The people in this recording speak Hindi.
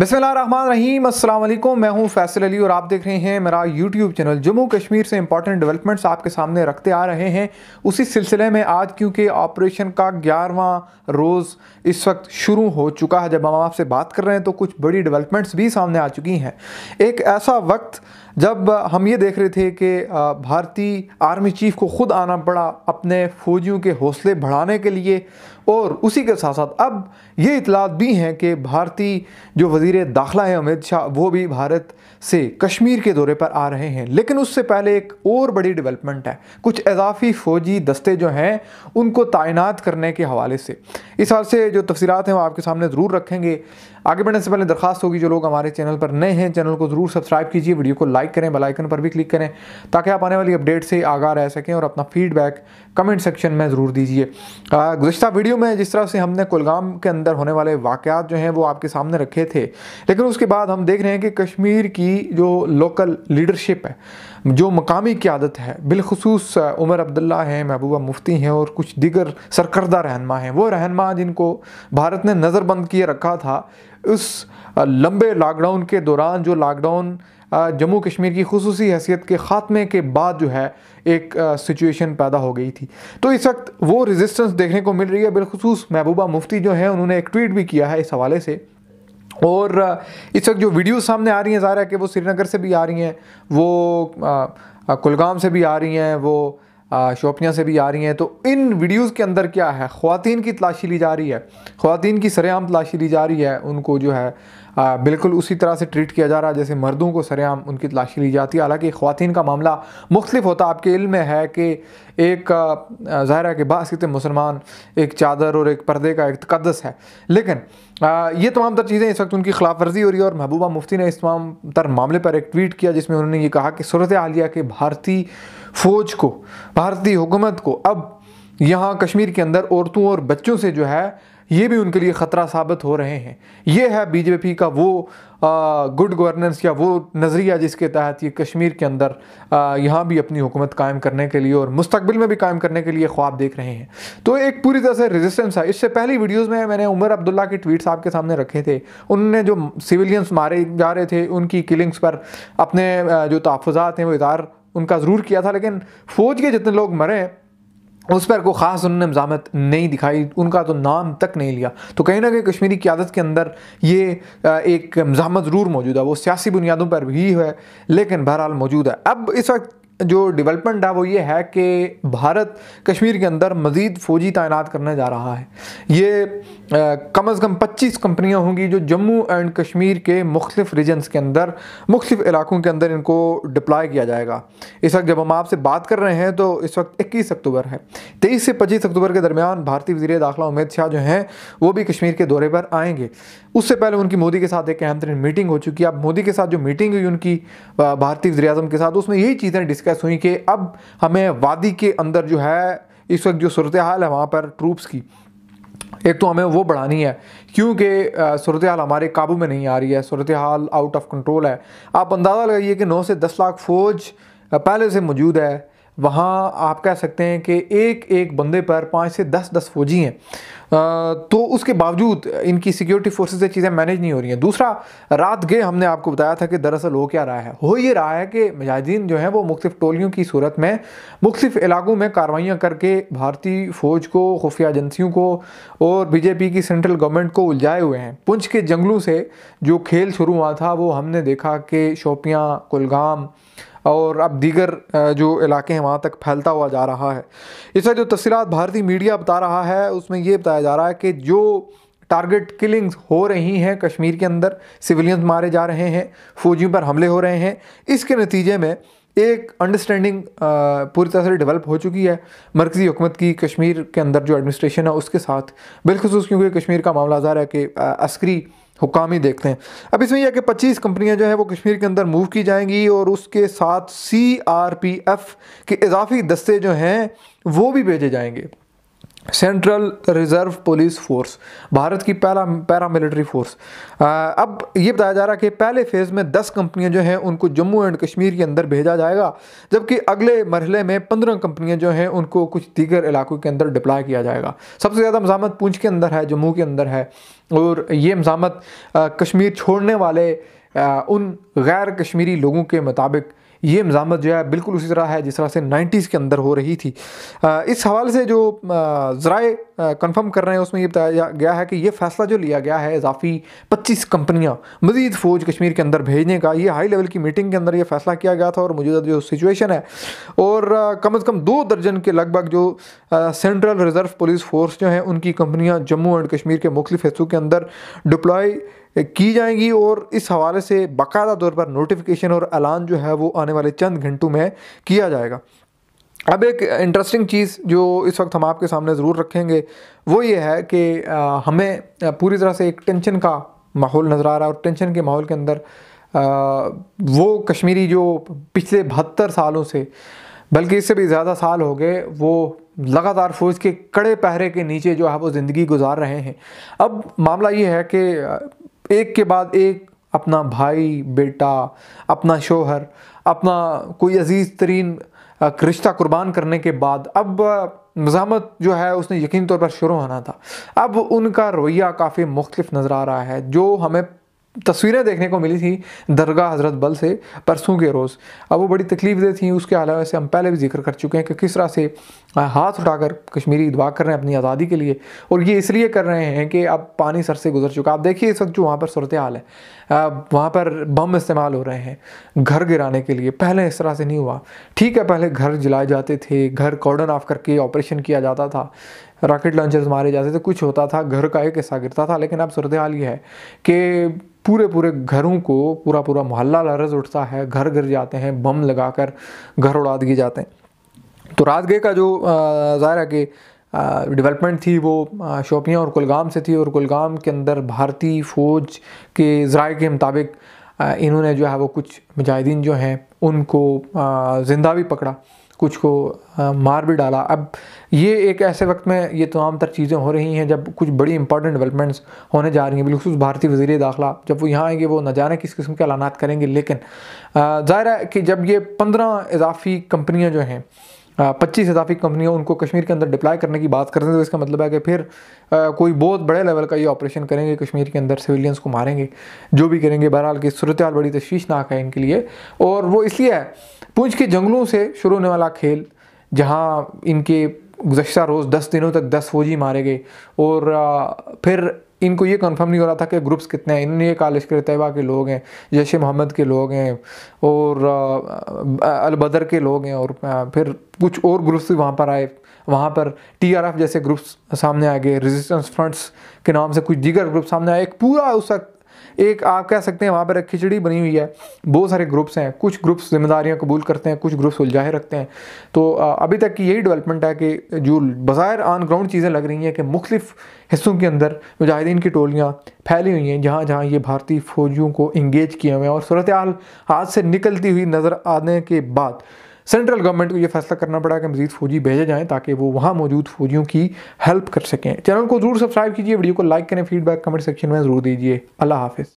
बिसमीम अल्लाम मैं हूं फैसल अली और आप देख रहे हैं मेरा यूट्यूब चैनल जम्मू कश्मीर से इंपॉर्टेंट डेवलपमेंट्स आपके सामने रखते आ रहे हैं उसी सिलसिले में आज क्योंकि ऑपरेशन का ग्यारहवां रोज़ इस वक्त शुरू हो चुका है जब हम आपसे बात कर रहे हैं तो कुछ बड़ी डेवलपमेंट्स भी सामने आ चुकी हैं एक ऐसा वक्त जब हम ये देख रहे थे कि भारतीय आर्मी चीफ़ को ख़ुद आना पड़ा अपने फ़ौजियों के हौसले बढ़ाने के लिए और उसी के साथ साथ अब ये इतलात भी हैं कि भारतीय जो वजीर दाखिला हैं अमित शाह वो भी भारत से कश्मीर के दौरे पर आ रहे हैं लेकिन उससे पहले एक और बड़ी डेवलपमेंट है कुछ इजाफी फ़ौजी दस्ते जो हैं उनको तैनात करने के हवाले से इस हाल से जो तफसीत हैं वो आपके सामने ज़रूर रखेंगे आगे बढ़ने से पहले दरखास्त होगी जो लोग हमारे चैनल पर नए हैं चैनल को ज़रूर सब्सक्राइब कीजिए वीडियो को लाइक करें बेलाइकन पर भी क्लिक करें ताकि आप आने वाली अपडेट से आगा रह सकें और अपना फीडबैक कमेंट सेक्शन में ज़रूर दीजिए गुजशत वीडियो में जिस तरह से हमने कुलगाम के अंदर होने वाले वाक़ात जो हैं वो आपके सामने रखे थे लेकिन उसके बाद हम देख रहे हैं कि कश्मीर की जो लोकल लीडरशिप है जो मकामी क्यादत है बिलखसूस उमर अब्दुल्ला हैं महबूबा मुफ्ती हैं और कुछ दिगर सरकर्दा रहनमा हैं वो रहनमा जिनको भारत ने नज़रबंद किए रखा था उस लंबे लॉकडाउन के दौरान जो लॉकडाउन जम्मू कश्मीर की खसूस हैसियत के ख़ात्मे के बाद जो है एक सिचुएशन पैदा हो गई थी तो इस वक्त वो रेजिस्टेंस देखने को मिल रही है बिलखसूस महबूबा मुफ्ती जो है उन्होंने एक ट्वीट भी किया है इस हवाले से और इस वक्त जो वीडियो सामने आ रही हैं ज़ाहिर है कि वो श्रीनगर से भी आ रही हैं वो कुलगाम से भी आ रही हैं वो शोपियाँ से भी आ रही हैं तो इन वीडियोज़ के अंदर क्या है ख़वान की तलाशी ली जा रही है ख़वान की सरेआम तलाशी ली जा रही है उनको जो है आ, बिल्कुल उसी तरह से ट्रीट किया जा रहा है जैसे मर्दों को सरेआम उनकी तलाशी ली जाती है हालांकि ख़वान का मामला मुख्तलिफ होता आपके इल्म में है कि एक ज़ाहिर है कि बात मुसलमान एक चादर और एक पर्दे का एक तकदस है लेकिन आ, ये तमाम तर चीज़ें इस वक्त उनकी खिलाफ वर्जी हो रही है और महबूबा मुफ्ती ने इस तमाम तर मामले पर एक ट्वीट किया जिसमें उन्होंने ये कहा कि सूरत हालिया के भारतीय फ़ौज को भारतीय हुकूमत को अब यहाँ कश्मीर के अंदर औरतों और बच्चों से जो है ये भी उनके लिए ख़तरा साबित हो रहे हैं ये है बीजेपी का वो गुड गवर्नेंस या वो नज़रिया जिसके तहत ये कश्मीर के अंदर यहाँ भी अपनी हुकूमत कायम करने के लिए और मुस्तबिल में भी कायम करने के लिए ख्वाब देख रहे हैं तो एक पूरी तरह से रेजिस्टेंस है इससे पहली वीडियोज़ में मैंने उमर अब्दुल्ला के ट्वीट्स आपके सामने रखे थे उनने जो सिविलियंस मारे जा रहे थे उनकी किलिंग्स पर अपने जो तहफ़ात हैं वो इजार उनका ज़रूर किया था लेकिन फ़ौज के जितने लोग मरे उस पर कोई ख़ास उन्होंने मजामत नहीं दिखाई उनका तो नाम तक नहीं लिया तो कहीं ना कहीं कश्मीरी क्यादत के अंदर ये एक मजामत ज़रूर मौजूद है वो सियासी बुनियादों पर भी है लेकिन बहरहाल मौजूद है अब इस वक्त जो डेवलपमेंट है वो ये है कि भारत कश्मीर के अंदर मज़ीद फ़ौजी तैनात करने जा रहा है ये आ, कम अज़ कम पच्चीस कंपनियाँ होंगी जो जम्मू एंड कश्मीर के मुख्तफ रीजन्स के अंदर मुख्तफ इलाकों के अंदर इनको डिप्लाई किया जाएगा इस वक्त जब हम आपसे बात कर रहे हैं तो इस वक्त इक्कीस अक्टूबर है तेईस से पच्चीस अक्टूबर के दरमियान भारतीय वजीर दाखिला उमेद शाह जो हैं वो भी कश्मीर के दौरे पर आएंगे उससे पहले उनकी मोदी के साथ एक अहम तरीन मीटिंग हो चुकी है अब मोदी के साथ जो मीटिंग हुई उनकी भारतीय वजी के साथ उसमें यही चीज़ें डिस्क पेशकश हुई कि अब हमें वादी के अंदर जो है इस वक्त जो सूरत हाल है वहाँ पर ट्रूप्स की एक तो हमें वो बढ़ानी है क्योंकि सूरत हाल हमारे काबू में नहीं आ रही है सूरत हाल आउट ऑफ कंट्रोल है आप अंदाज़ा लगाइए कि नौ से दस लाख फ़ौज पहले से मौजूद है वहाँ आप कह सकते हैं कि एक एक बंदे पर पाँच से दस दस फौजी हैं तो उसके बावजूद इनकी सिक्योरिटी फोर्सेज से चीज़ें मैनेज नहीं हो रही हैं दूसरा रात गए हमने आपको बताया था कि दरअसल हो क्या रहा है हो ये रहा है कि मुजाहिदीन जो हैं वो मुख्तफ टोलियों की सूरत में मुख्तफ इलाकों में कार्रवाइयाँ करके भारतीय फ़ौज को खुफिया एजेंसियों को और बीजेपी की सेंट्रल गवर्नमेंट को उलझाए हुए हैं पुंछ के जंगलों से जो खेल शुरू हुआ था वो हमने देखा कि शोपियाँ कुलगाम और अब दीगर जो इलाके हैं वहाँ तक फैलता हुआ जा रहा है इस जो तफसीत भारतीय मीडिया बता रहा है उसमें ये बताया जा रहा है कि जो टारगेट किलिंग्स हो रही हैं कश्मीर के अंदर सिविलियंस मारे जा रहे हैं फौजियों पर हमले हो रहे हैं इसके नतीजे में एक अंडरस्टैंडिंग पूरी तरह से डेवलप हो चुकी है मरकज़ी हुकूमत की कश्मीर के अंदर जो एडमिनिस्ट्रेशन है उसके साथ बिलखसूस क्योंकि कश्मीर का मामला ज़ाहिर है कि अस्करी हुकाम ही देखते हैं अब इसमें यह कि पच्चीस कंपनियाँ जो हैं वो कश्मीर के अंदर मूव की जाएंगी और उसके साथ सी आर पी एफ के इजाफी दस्ते जो हैं वो भी भेजे जाएंगे central reserve police force Bharat की पैरा पैरामिलिट्री फोर्स अब ये बताया जा रहा है कि पहले फेज़ में 10 कंपनियां जो हैं उनको जम्मू एंड कश्मीर के अंदर भेजा जाएगा जबकि अगले मरहले में 15 कंपनियां जो हैं उनको कुछ दीगर इलाकों के अंदर डिप्लाई किया जाएगा सबसे ज़्यादा मजामत पूंछ के अंदर है जम्मू के अंदर है और ये मजामत कश्मीर छोड़ने वाले उन गैर कश्मीरी लोगों के मुताबिक ये मजामत जो है बिल्कुल उसी तरह है जिस तरह से नाइन्टीज़ के अंदर हो रही थी इस हवाले से जो ज़राए कंफर्म कर रहे हैं उसमें ये बताया गया है कि ये फैसला जो लिया गया है इजाफी पच्चीस कंपनियाँ मजीद फ़ौज कश्मीर के अंदर भेजने का ये हाई लेवल की मीटिंग के अंदर ये फैसला किया गया था और मौजूदा जो सिचुएशन है और कम अज़ कम दो दर्जन के लगभग जो सेंट्रल रिज़र्व पुलिस फोर्स जो हैं उनकी कंपनियाँ जम्मू एंड कश्मीर के मुख्तु हिस्सों के अंदर डिप्लॉय की जाएंगी और इस हवाले से बाकायदा तौर पर नोटिफिकेशन और ऐलान जो है वो आने वाले चंद घंटों में किया जाएगा अब एक इंटरेस्टिंग चीज़ जो इस वक्त हम आपके सामने ज़रूर रखेंगे वो ये है कि हमें पूरी तरह से एक टेंशन का माहौल नज़र आ रहा है और टेंशन के माहौल के अंदर वो कश्मीरी जो पिछले बहत्तर सालों से बल्कि इससे भी ज़्यादा साल हो गए वो लगातार फौज के कड़े पहरे के नीचे जो है वो ज़िंदगी गुजार रहे हैं अब मामला ये है कि एक के बाद एक अपना भाई बेटा अपना शोहर अपना कोई अजीज़ तरीन रिश्ता कुर्बान करने के बाद अब मजामत जो है उसने यकीन तौर पर शुरू होना था अब उनका रवैया काफ़ी मुख्तफ नज़र आ रहा है जो हमें तस्वीरें देखने को मिली थी दरगाह हज़रत बल से परसों के रोज़ अब वो बड़ी तकलीफ दे थी उसके अलावा से हम पहले भी जिक्र कर चुके हैं कि किस तरह से हाथ उठाकर कश्मीरी दुआ कर रहे हैं अपनी आज़ादी के लिए और ये इसलिए कर रहे हैं कि अब पानी सर से गुजर चुका आप देखिए इस वक्त जो वहाँ पर सूरत हाल है वहाँ पर बम इस्तेमाल हो रहे हैं घर गिराने के लिए पहले इस तरह से नहीं हुआ ठीक है पहले घर जलाए जाते थे घर कॉर्डन ऑफ करके ऑपरेशन किया जाता था रॉकेट लॉन्चर्स मारे जाते थे तो कुछ होता था घर का एक हिस्सा गिरता था लेकिन अब सूरत हाल ये है कि पूरे पूरे घरों को पूरा पूरा मोहल्ला लरज उठता है घर गिर जाते हैं बम लगाकर घर उड़ा दिए जाते हैं तो राजगय का जो ज़ाहिर है कि डेवलपमेंट थी वो शोपियाँ और कुलगाम से थी और कुलगाम के अंदर भारतीय फ़ौज के ज़राए के मुताबिक इन्होंने जो है वो कुछ मुजाहिदीन जो हैं उनको ज़िंदा भी पकड़ा कुछ को मार भी डाला अब ये एक ऐसे वक्त में ये तमाम तर चीज़ें हो रही हैं जब कुछ बड़ी इंपॉर्टेंट डेवलपमेंट्स होने जा रही हैं बिलखसूस भारतीय वजीर दाखिला जब वो यहाँ आएंगे वो न जाने किस किस्म के ऐलाना करेंगे लेकिन ज़ाहिर है कि जब ये पंद्रह इजाफी कंपनियाँ जो हैं पच्चीस इजाफी कंपनियों उनको कश्मीर के अंदर डिप्लाई करने की बात कर रहे हैं तो इसका मतलब है कि फिर आ, कोई बहुत बड़े लेवल का ये ऑपरेशन करेंगे कश्मीर के अंदर सिविलियंस को मारेंगे जो भी करेंगे बहरहाल की सूरत हाल बड़ी तशवीशनाक है इनके लिए और वो इसलिए है पूंछ के जंगलों से शुरू होने वाला खेल जहाँ इनके गुजशत रोज़ दस दिनों तक दस फौजी मारे गए और फिर इनको ये कंफर्म नहीं हो रहा था कि ग्रुप्स कितने हैं इन्होंने ये कालिश के तयबा के लोग हैं जैश मोहम्मद के लोग हैं और अलबदर के लोग हैं और फिर कुछ और ग्रुप्स भी वहाँ पर आए वहाँ पर टीआरएफ जैसे ग्रुप्स सामने आ गए रेजिस्टेंस फ्रंट्स के नाम से कुछ दीगर ग्रुप सामने आए एक पूरा उस वक्त एक आप कह सकते हैं वहाँ पर खिचड़ी बनी हुई है बहुत सारे ग्रुप्स हैं कुछ ग्रुप्स जिम्मेदारियाँ कबूल करते हैं कुछ ग्रुप्स उलझाए रखते हैं तो अभी तक की यही डेवलपमेंट है कि जो बाज़ाहिर ऑन ग्राउंड चीज़ें लग रही हैं कि मुख्तफ हिस्सों के अंदर मुजाहिदीन की टोलियाँ फैली हुई हैं जहाँ जहाँ ये भारतीय फौजियों को इंगेज किए हुए हैं और सूरत हाल हाथ से निकलती हुई नज़र आने के बाद सेंट्रल गवर्नमेंट को यह फैसला करना पड़ा कि मजीद फौजी भेजे जाएँ ताकि वो वहाँ मौजूद फौजियों की हेल्प कर सकें चैनल को जरूर सब्सक्राइब कीजिए वीडियो को लाइक करें फीडबैक कमेंट सेक्शन में ज़रूर दीजिए अल्लाह हाफिज़